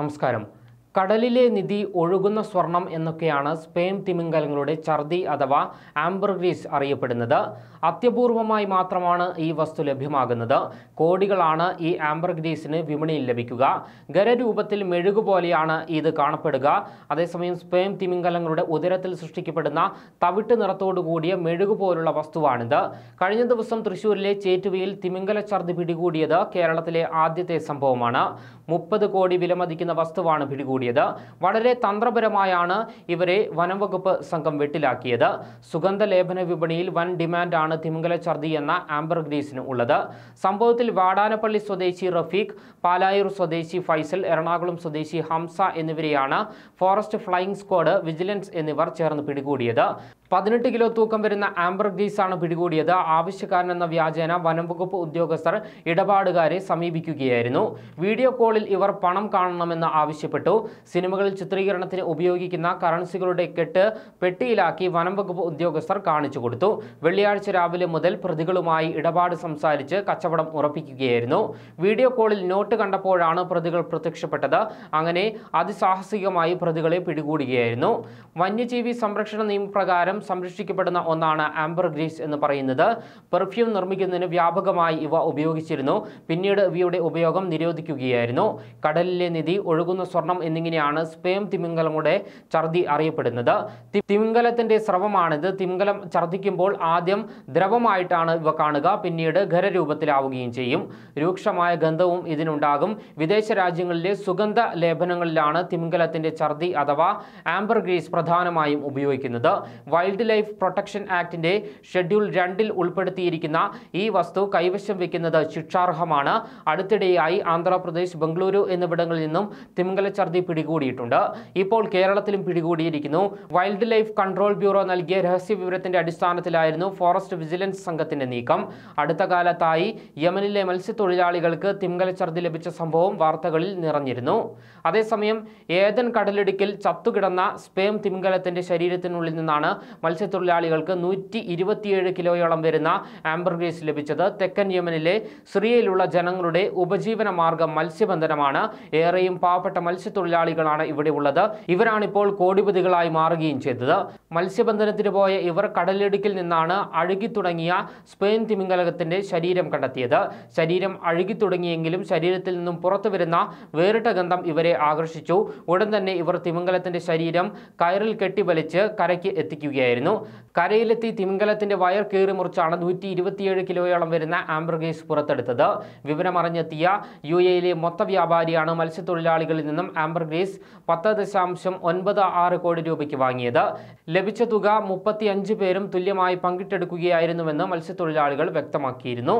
നമസ്കാരം കടലിലെ നിധി ഒഴുകുന്ന സ്വർണം എന്നൊക്കെയാണ് സ്പെയിൻ തിമിംഗലങ്ങളുടെ ഛർദി അഥവാ ആംബർഗ്രീസ് അറിയപ്പെടുന്നത് അത്യപൂർവമായി മാത്രമാണ് ഈ വസ്തു ലഭ്യമാകുന്നത് കോടികളാണ് ഈ ആംബർഗ്രീസിന് വിപണിയിൽ ലഭിക്കുക ഖരരൂപത്തിൽ മെഴുകുപോലെയാണ് ഇത് കാണപ്പെടുക അതേസമയം സ്പെയിം തിമിംഗലങ്ങളുടെ ഉദരത്തിൽ സൃഷ്ടിക്കപ്പെടുന്ന തവിട്ട് നിറത്തോടുകൂടിയ മെഴുകു പോലുള്ള വസ്തുവാണിത് കഴിഞ്ഞ ദിവസം തൃശൂരിലെ ചേറ്റുവയിൽ തിമിംഗല ഛർദി പിടികൂടിയത് കേരളത്തിലെ ആദ്യത്തെ സംഭവമാണ് മുപ്പത് കോടി വിലമതിക്കുന്ന വസ്തുവാണ് പിടികൂടി കൂടിയത് വളരെ തന്ത്രപരമായാണ് ഇവരെ വനംവകുപ്പ് സംഘം വെട്ടിലാക്കിയത് സുഗന്ധലേപന വിപണിയിൽ വൻ ഡിമാൻഡാണ് തിമംഗല ഛർദി എന്ന ആംബർ ഗ്രീസിന് ഉള്ളത് സംഭവത്തിൽ വാടാനപ്പള്ളി സ്വദേശി റഫീഖ് പാലായൂർ സ്വദേശി ഫൈസൽ എറണാകുളം സ്വദേശി ഹംസ എന്നിവരെയാണ് ഫോറസ്റ്റ് ഫ്ലൈയിംഗ് സ്ക്വാഡ് വിജിലൻസ് എന്നിവർ ചേർന്ന് പിടികൂടിയത് പതിനെട്ട് കിലോ തൂക്കം വരുന്ന ആംബർ ഗ്രീസാണ് പിടികൂടിയത് ആവശ്യക്കാരനെന്ന വ്യാജേന വനംവകുപ്പ് ഉദ്യോഗസ്ഥർ ഇടപാടുകാരെ സമീപിക്കുകയായിരുന്നു വീഡിയോ കോളിൽ ഇവർ പണം കാണണമെന്ന് ആവശ്യപ്പെട്ടു സിനിമകളിൽ ചിത്രീകരണത്തിന് ഉപയോഗിക്കുന്ന കറൻസികളുടെ കെട്ട് പെട്ടിയിലാക്കി വനംവകുപ്പ് ഉദ്യോഗസ്ഥർ കാണിച്ചു കൊടുത്തു വെള്ളിയാഴ്ച രാവിലെ മുതൽ പ്രതികളുമായി ഇടപാട് സംസാരിച്ച് കച്ചവടം ഉറപ്പിക്കുകയായിരുന്നു വീഡിയോ കോളിൽ നോട്ട് കണ്ടപ്പോഴാണ് പ്രതികൾ പ്രത്യക്ഷപ്പെട്ടത് അങ്ങനെ അതിസാഹസികമായി പ്രതികളെ പിടികൂടുകയായിരുന്നു വന്യജീവി സംരക്ഷണ നിയമപ്രകാരം സംരക്ഷിക്കപ്പെടുന്ന ഒന്നാണ് ആംബർ ഗ്രീസ് എന്ന് പറയുന്നത് പെർഫ്യൂം നിർമ്മിക്കുന്നതിന് വ്യാപകമായി ഇവ ഉപയോഗിച്ചിരുന്നു പിന്നീട് ഇവയുടെ ഉപയോഗം നിരോധിക്കുകയായിരുന്നു കടലിലെ നിധി ഒഴുകുന്ന സ്വർണം എന്നിങ്ങനെയാണ് സ്പേം തിമിംഗലങ്ങളുടെ ഛർദി അറിയപ്പെടുന്നത് തിമിംഗലത്തിന്റെ സ്രവമാണിത് തിമിംഗലം ഛർദിക്കുമ്പോൾ ആദ്യം ദ്രവമായിട്ടാണ് ഇവ കാണുക പിന്നീട് ഖരരൂപത്തിലാവുകയും ചെയ്യും രൂക്ഷമായ ഗന്ധവും ഇതിനുണ്ടാകും വിദേശ രാജ്യങ്ങളിലെ സുഗന്ധ ലേപനങ്ങളിലാണ് തിമിംഗലത്തിന്റെ ഛർദി അഥവാ ആംബർ ഗ്രീസ് പ്രധാനമായും ഉപയോഗിക്കുന്നത് വൈൽ വൈൽഡ് ലൈഫ് പ്രൊട്ടക്ഷൻ ആക്ടിന്റെ ഷെഡ്യൂൾ രണ്ടിൽ ഉൾപ്പെടുത്തിയിരിക്കുന്ന ഈ വസ്തു കൈവശം വെക്കുന്നത് ശിക്ഷാർഹമാണ് അടുത്തിടെയായി ആന്ധ്രാപ്രദേശ് ബംഗളൂരു എന്നിവിടങ്ങളിൽ നിന്നും തിമിംഗലച്ചർദി പിടികൂടിയിട്ടുണ്ട് ഇപ്പോൾ കേരളത്തിലും പിടികൂടിയിരിക്കുന്നു വൈൽഡ് ലൈഫ് കൺട്രോൾ ബ്യൂറോ നൽകിയ രഹസ്യ വിവരത്തിന്റെ അടിസ്ഥാനത്തിലായിരുന്നു ഫോറസ്റ്റ് വിജിലൻസ് സംഘത്തിന്റെ നീക്കം അടുത്ത കാലത്തായി യമനിലെ മത്സ്യത്തൊഴിലാളികൾക്ക് തിമിംഗലച്ചർദി ലഭിച്ച സംഭവം വാർത്തകളിൽ നിറഞ്ഞിരുന്നു അതേസമയം ഏതൻ കടലിടുക്കിൽ ചത്തുകിടന്ന സ്പേം തിമിംഗലത്തിന്റെ ശരീരത്തിനുള്ളിൽ നിന്നാണ് മത്സ്യത്തൊഴിലാളികൾക്ക് നൂറ്റി ഇരുപത്തിയേഴ് കിലോയോളം വരുന്ന ആംബർഗ്രേസ് ലഭിച്ചത് തെക്കൻ യമനിലെ സിറിയയിലുള്ള ജനങ്ങളുടെ ഉപജീവന മാർഗം മത്സ്യബന്ധനമാണ് ഏറെയും പാവപ്പെട്ട മത്സ്യത്തൊഴിലാളികളാണ് ഇവിടെ ഉള്ളത് ഇവരാണിപ്പോൾ കോടിപതികളായി മാറുകയും ചെയ്തത് മത്സ്യബന്ധനത്തിന് പോയ ഇവർ കടലിടുക്കിൽ നിന്നാണ് അഴുകി തുടങ്ങിയ സ്പെയിൻ തിമിംഗലകത്തിന്റെ ശരീരം കണ്ടെത്തിയത് ശരീരം അഴുകി തുടങ്ങിയെങ്കിലും ശരീരത്തിൽ നിന്നും പുറത്തു വരുന്ന വേറിട്ട ഗന്ധം ഇവരെ ആകർഷിച്ചു ഉടൻ തന്നെ ഇവർ തിമിംഗലത്തിന്റെ ശരീരം കയറിൽ കെട്ടിവലിച്ച് കരയ്ക്ക് എത്തിക്കുകയായിരുന്നു നടത്തുകയായിരുന്നു കരയിലെത്തി തിമിംഗലത്തിന്റെ വയർ കീറി മുറിച്ചാണ് നൂറ്റി ഇരുപത്തിയേഴ് കിലോയോളം വരുന്ന ആംബ്രഗേസ് പുറത്തെടുത്തത് വിവരമറിഞ്ഞെത്തിയ യു എയിലെ മൊത്ത വ്യാപാരിയാണ് മത്സ്യത്തൊഴിലാളികളിൽ നിന്നും ആംബ്രഗ്രേസ് പത്ത് ദശാംശം ഒൻപത് ആറ് കോടി രൂപയ്ക്ക് വാങ്ങിയത് ലഭിച്ച തുക മുപ്പത്തിയഞ്ച് പേരും തുല്യമായി പങ്കിട്ടെടുക്കുകയായിരുന്നുവെന്ന് മത്സ്യത്തൊഴിലാളികൾ വ്യക്തമാക്കിയിരുന്നു